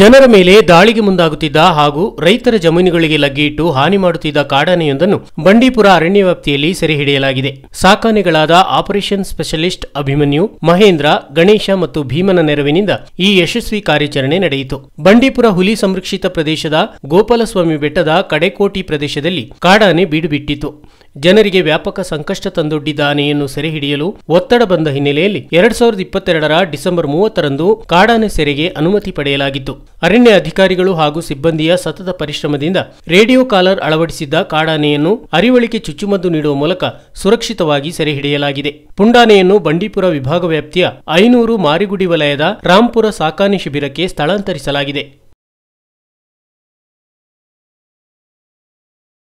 ಜನರ ಮೇಲೆ ದಾಳಿಗೆ ಮುಂದಾಗುತ್ತಿದ್ದ ಹಾಗೂ ರೈತರ ಜಮೀನುಗಳಿಗೆ ಲಗ್ಗೆಯಿಟ್ಟು ಹಾನಿ ಮಾಡುತ್ತಿದ್ದ ಕಾಡಾನೆಯೊಂದನ್ನು ಬಂಡೀಪುರ ಅರಣ್ಯ ವ್ಯಾಪ್ತಿಯಲ್ಲಿ ಸೆರೆ ಹಿಡಿಯಲಾಗಿದೆ ಸಾಕಾನೆಗಳಾದ ಆಪರೇಷನ್ ಸ್ಪೆಷಲಿಸ್ಟ್ ಅಭಿಮನ್ಯು ಮಹೇಂದ್ರ ಗಣೇಶ ಮತ್ತು ಭೀಮನ ನೆರವಿನಿಂದ ಈ ಯಶಸ್ವಿ ಕಾರ್ಯಾಚರಣೆ ನಡೆಯಿತು ಬಂಡೀಪುರ ಹುಲಿ ಸಂರಕ್ಷಿತ ಪ್ರದೇಶದ ಗೋಪಾಲಸ್ವಾಮಿ ಬೆಟ್ಟದ ಕಡೆಕೋಟಿ ಪ್ರದೇಶದಲ್ಲಿ ಕಾಡಾನೆ ಬೀಡುಬಿಟ್ಟಿತು ಜನರಿಗೆ ವ್ಯಾಪಕ ಸಂಕಷ್ಟ ತಂದೊಡ್ಡಿದ್ದ ಆನೆಯನ್ನು ಸೆರೆ ಹಿಡಿಯಲು ಒತ್ತಡ ಬಂದ ಹಿನ್ನೆಲೆಯಲ್ಲಿ ಎರಡ್ ಸಾವಿರದ ಇಪ್ಪತ್ತೆರಡರ ಡಿಸೆಂಬರ್ ಮೂವತ್ತರಂದು ಕಾಡಾನೆ ಸೆರೆಗೆ ಅನುಮತಿ ಪಡೆಯಲಾಗಿತ್ತು ಅರಣ್ಯ ಅಧಿಕಾರಿಗಳು ಹಾಗೂ ಸಿಬ್ಬಂದಿಯ ಸತತ ಪರಿಶ್ರಮದಿಂದ ರೇಡಿಯೋ ಕಾಲರ್ ಅಳವಡಿಸಿದ್ದ ಕಾಡಾನೆಯನ್ನು ಅರಿವಳಿಕೆ ಚುಚ್ಚುಮದ್ದು ನೀಡುವ ಮೂಲಕ ಸುರಕ್ಷಿತವಾಗಿ ಸೆರೆ ಹಿಡಿಯಲಾಗಿದೆ ಪುಂಡಾನೆಯನ್ನು ಬಂಡೀಪುರ ವಿಭಾಗ ವ್ಯಾಪ್ತಿಯ ಐನೂರು ಮಾರಿಗುಡಿ ವಲಯದ ರಾಂಪುರ ಸಾಕಾನೆ ಶಿಬಿರಕ್ಕೆ ಸ್ಥಳಾಂತರಿಸಲಾಗಿದೆ